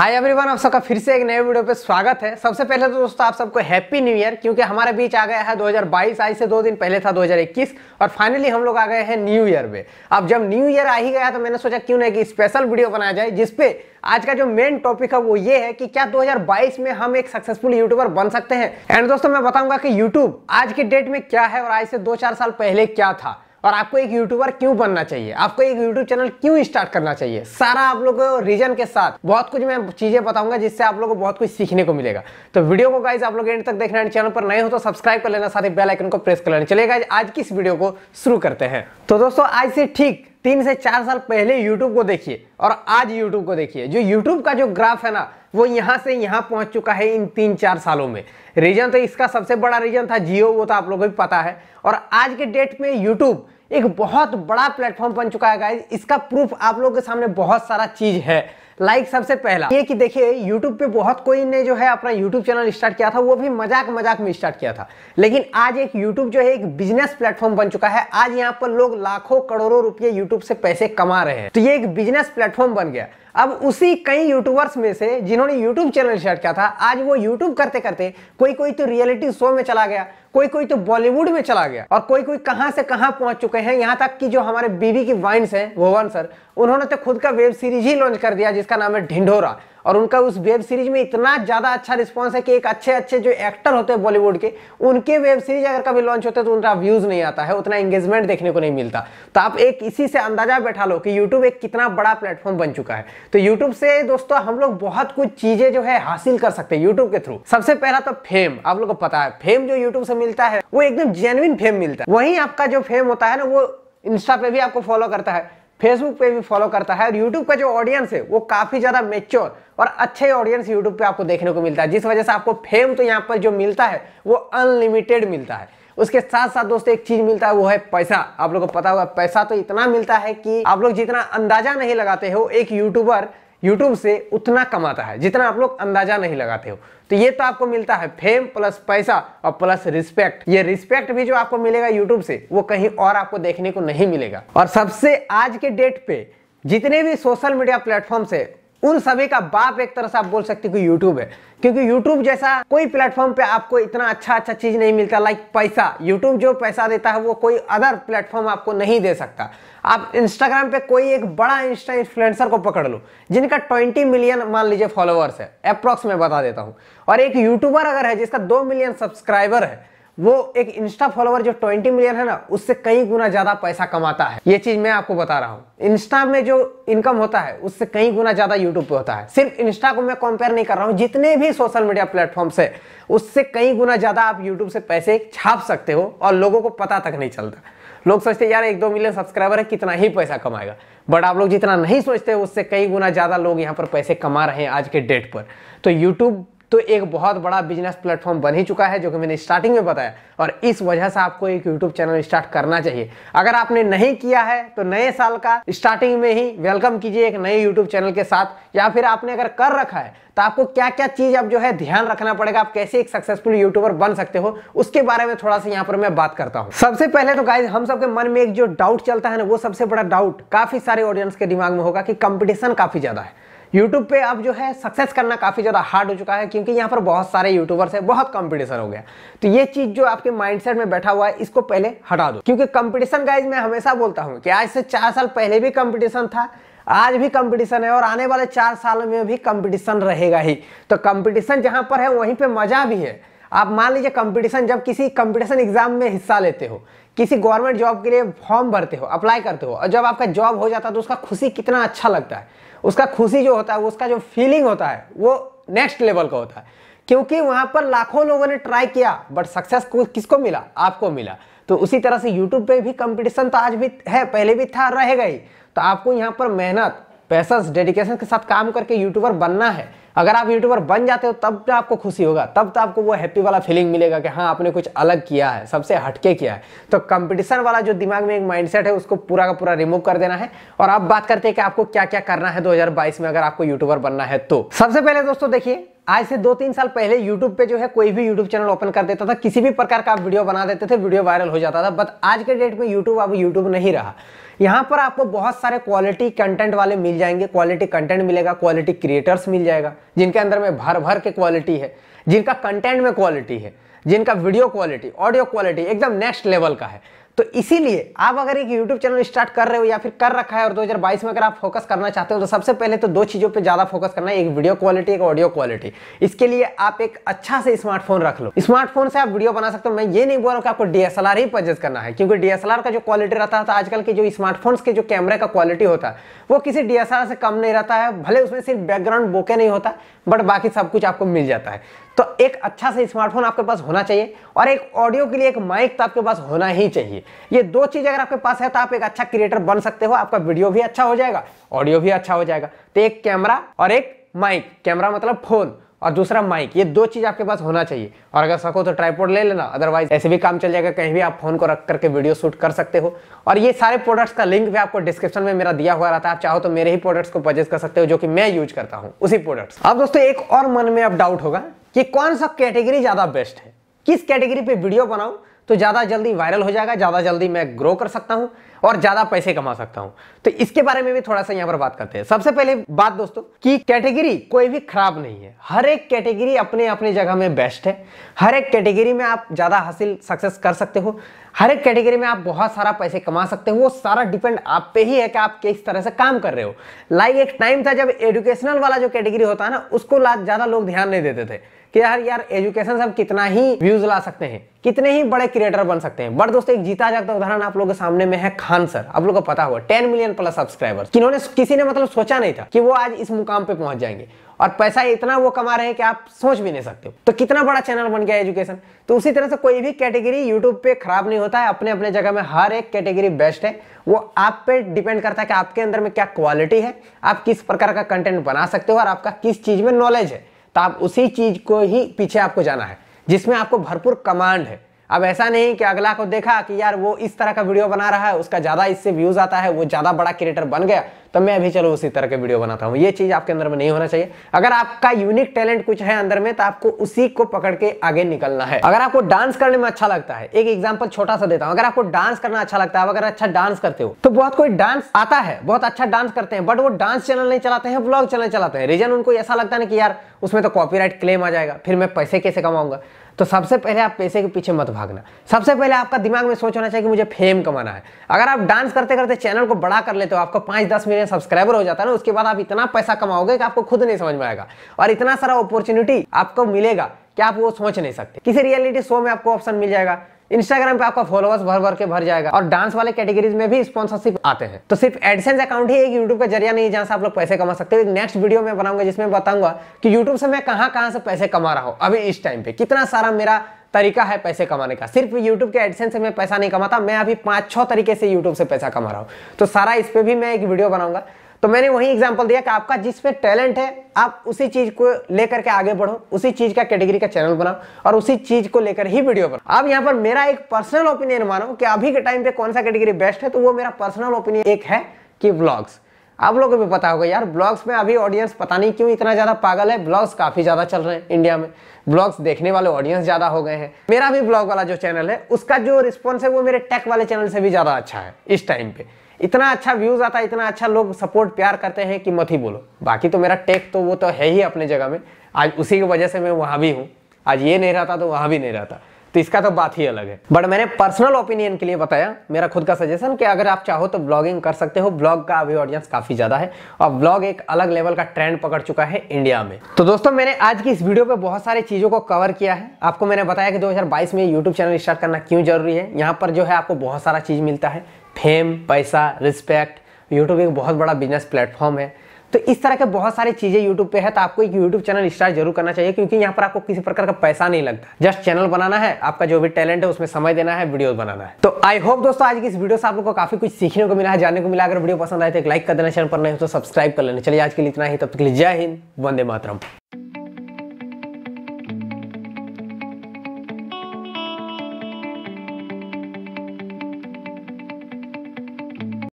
hi everyone आप सबका फिर से एक नए वीडियो पे स्वागत है सबसे पहले तो दोस्तों आप सबको हैप्पी न्यू ईयर क्योंकि हमारे बीच आ गया है 2022 आई से दो दिन पहले था 2021 और फाइनली हम लोग आ गए हैं न्यू ईयर में अब जब न्यू ईयर आ ही गया तो मैंने सोचा क्यों नहीं कि स्पेशल वीडियो बनाया जाए जिसपे आज का जो मेन टॉपिक है वो ये है कि क्या 2022 में हम एक सक्सेसफुल यूट्यूबर बन सकते हैं एंड दोस्तों मैं बताऊंगा कि यूट्यूब आज के डेट में क्या है और आज से दो चार साल पहले क्या था और आपको एक यूट्यूबर क्यों बनना चाहिए आपको एक यूट्यूब चैनल क्यों स्टार्ट करना चाहिए सारा आप लोग रीजन के साथ बहुत कुछ मैं चीजें बताऊंगा जिससे आप लोगों को बहुत कुछ सीखने को मिलेगा तो वीडियो को गाइज आप लोग एंड तक देखना चैनल पर नए हो तो सब्सक्राइब कर लेना साथ ही बेलाइकन को प्रेस कर लेना चलेगा आज की इस वीडियो को शुरू करते हैं तो दोस्तों आज से ठीक तीन से चार साल पहले YouTube को देखिए और आज YouTube को देखिए जो YouTube का जो ग्राफ है ना वो यहाँ से यहाँ पहुँच चुका है इन तीन चार सालों में रीजन तो इसका सबसे बड़ा रीजन था जियो वो तो आप लोगों को भी पता है और आज के डेट में यूट्यूब एक बहुत बड़ा प्लेटफॉर्म बन चुका है गाइज इसका प्रूफ आप लोगों के सामने बहुत सारा चीज है लाइक सबसे पहला ये कि देखिए यूट्यूब पे बहुत कोई ने जो है अपना यूट्यूब चैनल स्टार्ट किया था वो भी मजाक मजाक में स्टार्ट किया था लेकिन आज एक यूट्यूब जो है एक बिजनेस प्लेटफॉर्म बन चुका है आज यहाँ पर लोग लाखों करोड़ों रुपये यूट्यूब से पैसे कमा रहे हैं तो ये एक बिजनेस प्लेटफॉर्म बन गया अब उसी कई यूट्यूबर्स में से जिन्होंने यूट्यूब चैनल स्टार्ट किया था आज वो यूट्यूब करते करते कोई कोई तो रियलिटी शो में चला गया कोई कोई तो बॉलीवुड में चला गया और कोई कोई कहाँ से कहां पहुंच चुके हैं यहाँ तक कि जो हमारे बीवी की वाइन्स हैं भुवन सर उन्होंने तो खुद का वेब सीरीज ही लॉन्च कर दिया जिसका नाम है ढिंढोरा और उनका उस वेब सीरीज में इतना ज़्यादा अच्छा रिस्पॉन्स है कि एक अच्छे अच्छे जो एक्टर होते हैं बॉलीवुड के उनके वेब सीरीज अगर कभी लॉन्च होते हैं तो उनका व्यूज़ नहीं आता है उतना एंगेजमेंट देखने को नहीं मिलता तो आप एक इसी से अंदाजा बैठा लो कि यूट्यूब एक कितना बड़ा प्लेटफॉर्म बन चुका है तो यूट्यूब से दोस्तों हम लोग बहुत कुछ चीज़ें जो है हासिल कर सकते हैं यूट्यूब के थ्रू सबसे पहला तो फेम आप लोग को पता है फेम जो यूट्यूब से मिलता है वो एकदम जेनुइन फेम मिलता है वही आपका जो फेम होता है ना वो इंस्टा पे भी आपको फॉलो करता है फेसबुक पे भी फॉलो करता है और यूट्यूब का जो ऑडियंस है वो काफ़ी ज़्यादा मेच्योर और अच्छे ऑडियंस यूट्यूब पे आपको देखने को मिलता है जिस वजह से आपको फेम तो यहाँ पर जो मिलता है वो अनलिमिटेड मिलता है उसके साथ साथ दोस्तों एक चीज मिलता है वो है पैसा आप लोग को पता होगा पैसा तो इतना मिलता है कि आप लोग जितना अंदाजा नहीं लगाते हो एक यूट्यूबर यूट्यूब से उतना कमाता है जितना आप लोग अंदाजा नहीं लगाते हो तो ये तो आपको मिलता है फेम प्लस पैसा और प्लस रिस्पेक्ट ये रिस्पेक्ट भी जो आपको मिलेगा यूट्यूब से वो कहीं और आपको देखने को नहीं मिलेगा और सबसे आज के डेट पे जितने भी सोशल मीडिया प्लेटफॉर्म्स है उन सभी का बाप एक तरह से आप बोल सकते हो कि यूट्यूब है क्योंकि यूट्यूब जैसा कोई प्लेटफॉर्म पे आपको इतना अच्छा अच्छा चीज नहीं मिलता लाइक पैसा यूट्यूब जो पैसा देता है वो कोई अदर प्लेटफॉर्म आपको नहीं दे सकता आप इंस्टाग्राम पे कोई एक बड़ा इंस्टा इन्फ्लुएंसर को पकड़ लो जिनका 20 मिलियन मान लीजिए फॉलोअर्स है अप्रॉक्स मैं बता देता हूँ और एक यूट्यूबर अगर है जिसका दो मिलियन सब्सक्राइबर है वो एक इंस्टा फॉलोवर जो 20 मिलियन है ना उससे कई गुना ज्यादा पैसा कमाता है ये चीज मैं आपको बता रहा हूँ इंस्टा में जो इनकम होता है उससे कई गुना ज्यादा यूट्यूब पे होता है सिर्फ इंस्टा को मैं कंपेयर नहीं कर रहा हूँ जितने भी सोशल मीडिया प्लेटफॉर्म है उससे कई गुना ज्यादा आप यूट्यूब से पैसे छाप सकते हो और लोगों को पता तक नहीं चलता लोग सोचते यार एक दो मिलियन सब्सक्राइबर है कितना ही पैसा कमाएगा बट आप लोग जितना नहीं सोचते उससे कई गुना ज़्यादा लोग यहाँ पर पैसे कमा रहे हैं आज के डेट पर तो यूट्यूब तो एक बहुत बड़ा बिजनेस प्लेटफॉर्म बन ही चुका है जो कि मैंने स्टार्टिंग में बताया और इस वजह से आपको एक यूट्यूब चैनल स्टार्ट करना चाहिए अगर आपने नहीं किया है तो नए साल का स्टार्टिंग में ही वेलकम कीजिए एक नए यूट्यूब चैनल के साथ या फिर आपने अगर कर रखा है तो आपको क्या क्या चीज अब जो है ध्यान रखना पड़ेगा आप कैसे एक सक्सेसफुल यूट्यूबर बन सकते हो उसके बारे में थोड़ा सा यहाँ पर मैं बात करता हूँ सबसे पहले तो गाइज हम सबके मन में एक जो डाउट चलता है ना वो सबसे बड़ा डाउट काफी सारे ऑडियंस के दिमाग में होगा कि कंपटीशन काफी ज्यादा है यूट्यूब पे अब जो है सक्सेस करना काफ़ी ज़्यादा हार्ड हो चुका है क्योंकि यहाँ पर बहुत सारे यूट्यूबर्स हैं बहुत कंपटीशन हो गया तो ये चीज़ जो आपके माइंडसेट में बैठा हुआ है इसको पहले हटा दो क्योंकि कंपटीशन गाइज मैं हमेशा बोलता हूँ कि आज से चार साल पहले भी कंपटीशन था आज भी कंपटीशन है और आने वाले चार साल में भी कंपटीशन रहेगा ही तो कंपटीशन जहाँ पर है वहीं पर मज़ा भी है आप मान लीजिए कंपटीशन जब किसी कंपटीशन एग्जाम में हिस्सा लेते हो किसी गवर्नमेंट जॉब के लिए फॉर्म भरते हो अप्लाई करते हो और जब आपका जॉब हो जाता है तो उसका खुशी कितना अच्छा लगता है उसका खुशी जो होता है उसका जो फीलिंग होता है वो नेक्स्ट लेवल का होता है क्योंकि वहां पर लाखों लोगों ने ट्राई किया बट सक्सेस किसको मिला आपको मिला तो उसी तरह से यूट्यूब पे भी कंपटीशन तो आज भी है पहले भी था रहेगा ही तो आपको यहाँ पर मेहनत पैसा डेडिकेशन के साथ काम करके यूट्यूबर बनना है अगर आप यूट्यूबर बन जाते हो तब तो आपको खुशी होगा तब तो आपको वो हैप्पी वाला फीलिंग मिलेगा कि हाँ आपने कुछ अलग किया है सबसे हटके किया है तो कंपटीशन वाला जो दिमाग में एक माइंडसेट है उसको पूरा का पूरा रिमूव कर देना है और आप बात करते हैं कि आपको क्या क्या करना है 2022 में अगर आपको यूट्यूबर बनना है तो सबसे पहले दोस्तों देखिए आज से दो तीन साल पहले यूट्यूब पे जो है कोई भी यूट्यूब चैनल ओपन कर देता था किसी भी प्रकार का आप वीडियो बना देते थे वीडियो वायरल हो जाता था बट आज के डेट में यूट्यूब अब यूट्यूब नहीं रहा यहाँ पर आपको बहुत सारे क्वालिटी कंटेंट वाले मिल जाएंगे क्वालिटी कंटेंट मिलेगा क्वालिटी क्रिएटर्स मिल जाएगा जिनके अंदर में भर भर के क्वालिटी है जिनका कंटेंट में क्वालिटी है जिनका वीडियो क्वालिटी ऑडियो क्वालिटी एकदम नेक्स्ट लेवल का है तो इसीलिए आप अगर एक यूट्यूब चैनल स्टार्ट कर रहे हो या फिर कर रखा है और 2022 में अगर आप फोकस करना चाहते हो तो सबसे पहले तो दो चीज़ों पे ज़्यादा फोकस करना है एक वीडियो क्वालिटी एक ऑडियो क्वालिटी इसके लिए आप एक अच्छा से स्मार्टफोन रख लो स्मार्टफोन से आप वीडियो बना सकते हो मैं ये नहीं बोल रहा हूँ कि आपको डीएसएलआर ही परचेज करना है क्योंकि डीएसएलआर का जो क्वालिटी रहता है तो आजकल के जो स्मार्टफोन के जो कैमरे का क्वालिटी होता है वो किसी डीएसएलआर से कम नहीं रहता है भले उसमें सिर्फ बैकग्राउंड बोके नहीं होता बट बाकी सब कुछ आपको मिल जाता है तो एक अच्छा सा स्मार्टफोन आपके पास होना चाहिए और एक ऑडियो के लिए एक माइक तो आपके पास होना ही चाहिए ये दो चीज़ अगर आपके पास है तो आप एक अच्छा क्रिएटर बन सकते हो आपका वीडियो भी अच्छा हो जाएगा ऑडियो भी अच्छा हो जाएगा तो एक कैमरा और एक माइक कैमरा मतलब फोन और दूसरा माइक ये दो चीज़ आपके पास होना चाहिए और अगर सको तो ट्राईपोर्ड ले लेना अदरवाइज ऐसे भी काम चल जाएगा कहीं भी आप फोन को रख करके वीडियो शूट कर सकते हो और ये सारे प्रोडक्ट्स का लिंक भी आपको डिस्क्रिप्शन में मेरा दिया हुआ रहता है आप चाहो तो मेरे ही प्रोडक्ट्स को परचेज कर सकते हो जो कि मैं यूज करता हूँ उसी प्रोडक्ट्स अब दोस्तों एक और मन में अब डाउट होगा कि कौन सा कैटेगरी ज़्यादा बेस्ट है किस कैटेगरी पे वीडियो बनाऊँ तो ज़्यादा जल्दी वायरल हो जाएगा ज़्यादा जल्दी मैं ग्रो कर सकता हूँ और ज़्यादा पैसे कमा सकता हूँ तो इसके बारे में भी थोड़ा सा यहाँ पर बात करते हैं सबसे पहले बात दोस्तों कि कैटेगरी कोई भी खराब नहीं है हर एक कैटेगरी अपने अपने जगह में बेस्ट है हर एक कैटेगरी में आप ज़्यादा हासिल सक्सेस कर सकते हो हर एक कैटेगरी में आप बहुत सारा पैसे कमा सकते हो वो सारा डिपेंड आप पे ही है कि आप किस तरह से काम कर रहे हो लाइक एक टाइम था जब एजुकेशनल वाला जो कैटेगरी होता है ना उसको ज़्यादा लोग ध्यान नहीं देते थे कि यार यार एजुकेशन से हम कितना ही व्यूज ला सकते हैं कितने ही बड़े क्रिएटर बन सकते हैं बट दोस्तों एक जीता जाता उदाहरण आप लोगों के सामने में है खान सर आप लोगों को पता होगा टेन मिलियन प्लस सब्सक्राइबर इन्होंने किसी ने मतलब सोचा नहीं था कि वो आज इस मुकाम पे पहुंच जाएंगे और पैसा इतना वो कमा रहे हैं कि आप सोच भी नहीं सकते हो तो कितना बड़ा चैनल बन गया एजुकेशन तो उसी तरह से कोई भी कैटेगरी यूट्यूब पे खराब नहीं होता है अपने अपने जगह में हर एक कैटेगरी बेस्ट है वो आप पे डिपेंड करता है कि आपके अंदर में क्या क्वालिटी है आप किस प्रकार का कंटेंट बना सकते हो और आपका किस चीज में नॉलेज है तो आप उसी चीज़ को ही पीछे आपको जाना है जिसमें आपको भरपूर कमांड है अब ऐसा नहीं कि अगला को देखा कि यार वो इस तरह का वीडियो बना रहा है उसका ज़्यादा इससे व्यूज़ आता है वो ज़्यादा बड़ा क्रिएटर बन गया तो मैं भी चलो उसी तरह के वीडियो बनाता हूँ ये चीज़ आपके अंदर में नहीं होना चाहिए अगर आपका यूनिक टैलेंट कुछ है अंदर में तो आपको उसी को पकड़ के आगे निकलना है अगर आपको डांस करने में अच्छा लगता है एक एग्जाम्पल छोटा सा देता हूँ अगर आपको डांस करना अच्छा लगता है अगर अच्छा डांस करते हो तो बहुत कोई डांस आता है बहुत अच्छा डांस करते हैं बट वो डांस चैनल नहीं चलाते हैं ब्लॉग चैनल चलाते हैं रीजन उनको ऐसा लगता है कि यार उसमें तो कॉपीराइट क्लेम आ जाएगा फिर मैं पैसे कैसे कमाऊंगा तो सबसे पहले आप पैसे के पीछे मत भागना सबसे पहले आपका दिमाग में सोच होना चाहिए कि मुझे फेम कमाना है अगर आप डांस करते करते चैनल को बड़ा कर लेते हो आपको पांच दस मिनट या सब्सक्राइबर हो जाता है ना उसके बाद आप इतना पैसा कमाओगे कि आपको खुद नहीं समझ में आएगा और इतना सारा अपॉर्चुनिटी आपको मिलेगा कि आप वो सोच नहीं सकते किसी रियलिटी शो में आपको ऑप्शन मिल जाएगा इंस्टाग्राम पे आपका फॉलोअर्स भर भर के भर जाएगा और डांस वाले कैटेगरीज में भी स्पॉन्सरशिप आते हैं तो सिर्फ एडसेंस अकाउंट ही एक यूट्यूब का जरिया नहीं जहां से आप लोग पैसे कमा सकते हो नेक्स्ट वीडियो में बनाऊंगा जिसमें बताऊंगा कि यूट्यूब से मैं कहां कहां से पैसे कमा रहा हूं अभी इस टाइम पे कितना सारा मेरा तरीका है पैसे कमाने का सिर्फ यूट्यूब के एडसेंस से मैं पैसा नहीं कमाता मैं अभी पांच छह तरीके से यूट्यूब से पैसा कमा रहा हूँ तो सारा इस पर भी मैं एक वीडियो बनाऊंगा तो मैंने वही एग्जाम्पल दिया कि आपका जिसमें टैलेंट है आप उसी चीज को लेकर के आगे बढ़ो उसी चीज का कैटेगरी का चैनल बनाओ और उसी चीज को लेकर ही वीडियो बनाओ आप यहाँ पर मेरा एक पर्सनल ओपिनियन मानो कि अभी के टाइम पे कौन सा कैटेगरी बेस्ट है तो वो मेरा पर्सनल ओपिनियन एक है कि ब्लॉग्स आप लोगों को भी पता होगा यार ब्लॉग्स में अभी ऑडियंस पता नहीं क्यों इतना ज़्यादा पागल है ब्लॉग्स काफ़ी ज़्यादा चल रहे हैं इंडिया में ब्लॉग्स देखने वाले ऑडियंस ज़्यादा हो गए हैं मेरा भी ब्लॉग वाला जो चैनल है उसका जो रिस्पॉन्स है वो मेरे टेक वाले चैनल से भी ज़्यादा अच्छा है इस टाइम पे इतना अच्छा व्यूज़ आता है इतना अच्छा लोग सपोर्ट प्यार करते हैं कि मत ही बोलो बाकी तो मेरा टेक तो वो तो है ही अपने जगह में आज उसी की वजह से मैं वहां भी हूँ आज ये नहीं रहता तो वहां भी नहीं रहता तो इसका तो बात ही अलग है बट मैंने पर्सनल ओपिनियन के लिए बताया मेरा खुद का सजेशन कि अगर आप चाहो तो ब्लॉगिंग कर सकते हो ब्लॉग का अभी ऑडियंस काफ़ी ज़्यादा है और ब्लॉग एक अलग लेवल का ट्रेंड पकड़ चुका है इंडिया में तो दोस्तों मैंने आज की इस वीडियो पे बहुत सारी चीज़ों को कवर किया है आपको मैंने बताया कि दो में यूट्यूब चैनल स्टार्ट करना क्यों जरूरी है यहाँ पर जो है आपको बहुत सारा चीज़ मिलता है फेम पैसा रिस्पेक्ट यूट्यूब एक बहुत बड़ा बिजनेस प्लेटफॉर्म है तो इस तरह के बहुत सारी चीज़ें यूट्यूब पे है तो आपको एक यूट्यूब चैनल स्टार्ट जरूर करना चाहिए क्योंकि यहाँ पर आपको किसी प्रकार का पैसा नहीं लगता जस्ट चैनल बनाना है आपका जो भी टैलेंट है उसमें समय देना है वीडियो बनाना है तो आई होप दोस्तों आज की इस वीडियो से आप लोग को काफी कुछ सीखने को मिला है जानने को मिला अगर वीडियो पसंद आए तो एक लाइक कर देना चैनल पर नहीं तो सब्सक्राइब कर लेना चलिए आज के लिए इतना ही तब तक के लिए जय हिंद वंदे मातरम